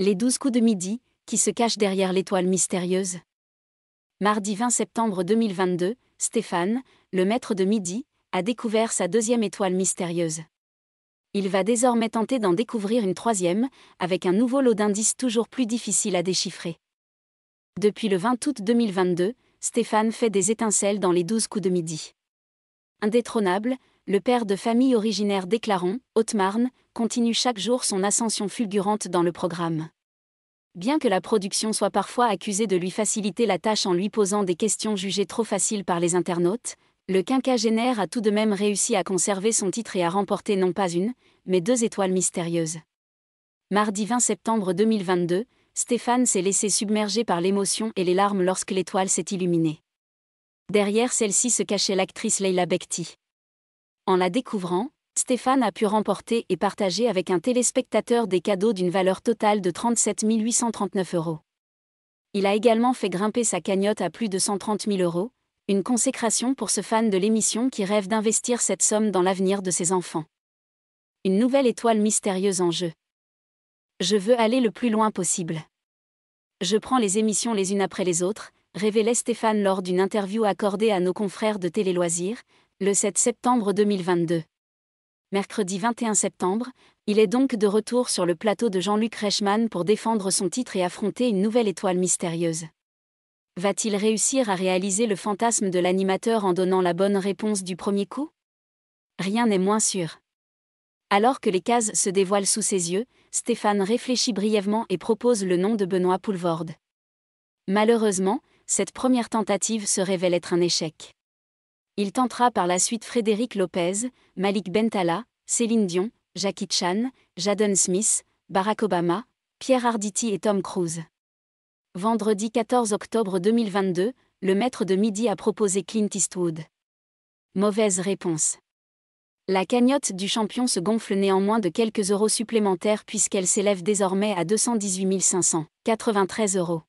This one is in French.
Les douze coups de midi, qui se cachent derrière l'étoile mystérieuse. Mardi 20 septembre 2022, Stéphane, le maître de midi, a découvert sa deuxième étoile mystérieuse. Il va désormais tenter d'en découvrir une troisième, avec un nouveau lot d'indices toujours plus difficile à déchiffrer. Depuis le 20 août 2022, Stéphane fait des étincelles dans les douze coups de midi. Indétrônable, le père de famille originaire d'Éclaron, Haute-Marne, continue chaque jour son ascension fulgurante dans le programme. Bien que la production soit parfois accusée de lui faciliter la tâche en lui posant des questions jugées trop faciles par les internautes, le quinquagénaire a tout de même réussi à conserver son titre et à remporter non pas une, mais deux étoiles mystérieuses. Mardi 20 septembre 2022, Stéphane s'est laissé submerger par l'émotion et les larmes lorsque l'étoile s'est illuminée. Derrière celle-ci se cachait l'actrice Leila Bekti. En la découvrant, Stéphane a pu remporter et partager avec un téléspectateur des cadeaux d'une valeur totale de 37 839 euros. Il a également fait grimper sa cagnotte à plus de 130 000 euros, une consécration pour ce fan de l'émission qui rêve d'investir cette somme dans l'avenir de ses enfants. Une nouvelle étoile mystérieuse en jeu. Je veux aller le plus loin possible. Je prends les émissions les unes après les autres, révélait Stéphane lors d'une interview accordée à nos confrères de Téléloisirs, le 7 septembre 2022. Mercredi 21 septembre, il est donc de retour sur le plateau de Jean-Luc Reichmann pour défendre son titre et affronter une nouvelle étoile mystérieuse. Va-t-il réussir à réaliser le fantasme de l'animateur en donnant la bonne réponse du premier coup Rien n'est moins sûr. Alors que les cases se dévoilent sous ses yeux, Stéphane réfléchit brièvement et propose le nom de Benoît Poulvorde. Malheureusement, cette première tentative se révèle être un échec. Il tentera par la suite Frédéric Lopez, Malik Bentala, Céline Dion, Jackie Chan, Jaden Smith, Barack Obama, Pierre Arditi et Tom Cruise. Vendredi 14 octobre 2022, le maître de midi a proposé Clint Eastwood. Mauvaise réponse. La cagnotte du champion se gonfle néanmoins de quelques euros supplémentaires puisqu'elle s'élève désormais à 218 593 euros.